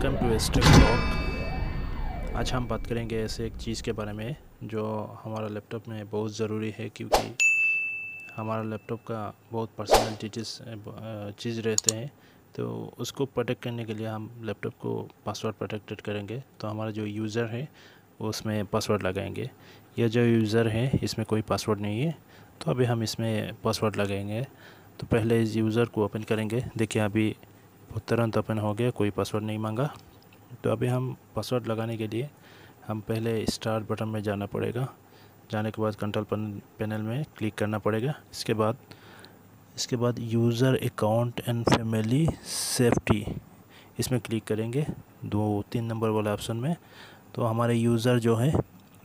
welcome to step blog आज हम बात करेंगे ऐसे एक चीज़ के बारे में जो हमारा लैपटॉप में बहुत ज़रूरी है क्योंकि हमारा लैपटॉप का बहुत पर्सनल डिटेल्स चीज़ रहते हैं तो उसको प्रोटेक्ट करने के लिए हम लैपटॉप को पासवर्ड प्रोटेक्टेड करेंगे तो हमारा जो यूज़र है उसमें पासवर्ड लगाएंगे यह जो यूज़र है इसमें कोई पासवर्ड नहीं है तो अभी हम इसमें पासवर्ड लगाएंगे तो पहले इस यूज़र को ओपन करेंगे देखिए अभी और तुरंत ओपन हो गया कोई पासवर्ड नहीं मांगा तो अभी हम पासवर्ड लगाने के लिए हम पहले स्टार्ट बटन में जाना पड़ेगा जाने के बाद कंट्रोल पैनल में क्लिक करना पड़ेगा इसके बाद इसके बाद user account and family safety इसमें क्लिक करेंगे दो तीन नंबर वाला ऑप्शन में तो हमारे यूज़र जो है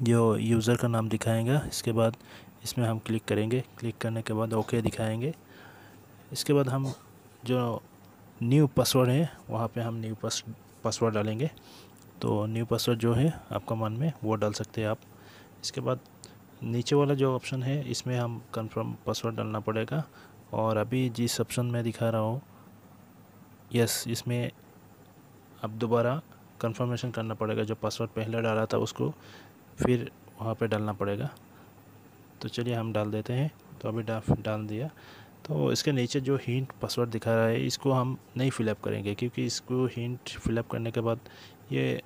जो यूज़र का नाम दिखाएगा इसके बाद इसमें हम क्लिक करेंगे क्लिक करने के बाद ओके दिखाएंगे इसके बाद हम जो न्यू पासवर्ड है वहाँ पे हम न्यू पास पासवर्ड डालेंगे तो न्यू पासवर्ड जो है आपका मन में वो डाल सकते हैं आप इसके बाद नीचे वाला जो ऑप्शन है इसमें हम कंफर्म पासवर्ड डालना पड़ेगा और अभी जिस ऑप्शन में दिखा रहा हूँ यस इसमें अब दोबारा कंफर्मेशन करना पड़ेगा जो पासवर्ड पहले डाला था उसको फिर वहाँ पे डालना पड़ेगा तो चलिए हम डाल देते हैं तो अभी डाल दिया तो इसके नीचे जो हिंट पासवर्ड दिखा रहा है इसको हम नहीं फिलअप करेंगे क्योंकि इसको हिंट फिलअप करने के बाद ये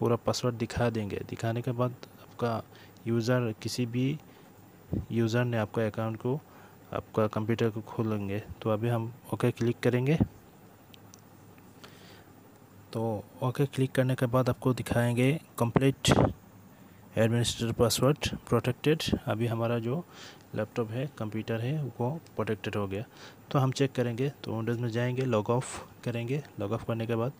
पूरा पासवर्ड दिखा देंगे दिखाने के बाद आपका यूज़र किसी भी यूज़र ने आपका अकाउंट को आपका कंप्यूटर को खोलेंगे तो अभी हम ओके क्लिक करेंगे तो ओके क्लिक करने के बाद आपको दिखाएंगे कंप्लीट एडमिनिस्ट्रेटर पासवर्ड प्रोटेक्टेड अभी हमारा जो लैपटॉप है कंप्यूटर है वो प्रोटेक्टेड हो गया तो हम चेक करेंगे तो विंडोज़ में जाएंगे लॉग ऑफ करेंगे लॉग ऑफ करने के बाद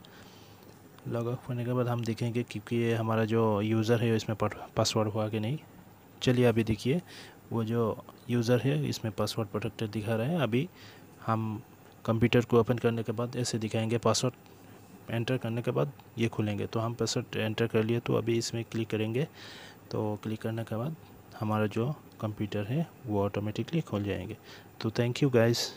लॉग ऑफ करने के बाद हम देखेंगे क्योंकि ये हमारा जो यूज़र है इसमें पासवर्ड हुआ कि नहीं चलिए अभी देखिए वो जो यूज़र है इसमें पासवर्ड प्रोटेक्टेड दिखा रहे हैं अभी हम कंप्यूटर को ओपन करने के बाद ऐसे दिखाएंगे पासवर्ड एंटर करने के बाद ये खुलेंगे तो हम पैसा एंटर कर लिए तो अभी इसमें क्लिक करेंगे तो क्लिक करने के बाद हमारा जो कंप्यूटर है वो ऑटोमेटिकली खुल जाएंगे तो थैंक यू गाइस